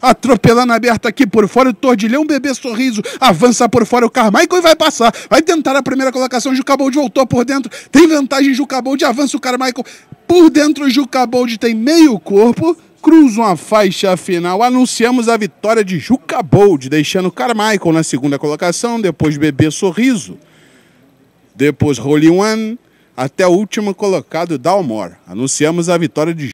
atropelando aberta aqui por fora, o Tordilhão, Bebê Sorriso, avança por fora o Carmichael e vai passar, vai tentar a primeira colocação, Jucabold voltou por dentro, tem vantagem Jucabold, avança o Carmichael, por dentro Jucabold tem meio corpo, cruzam a faixa final, anunciamos a vitória de Jucabold, deixando o Carmichael na segunda colocação, depois Bebê Sorriso, depois Holy One, até o último colocado Dalmor, anunciamos a vitória de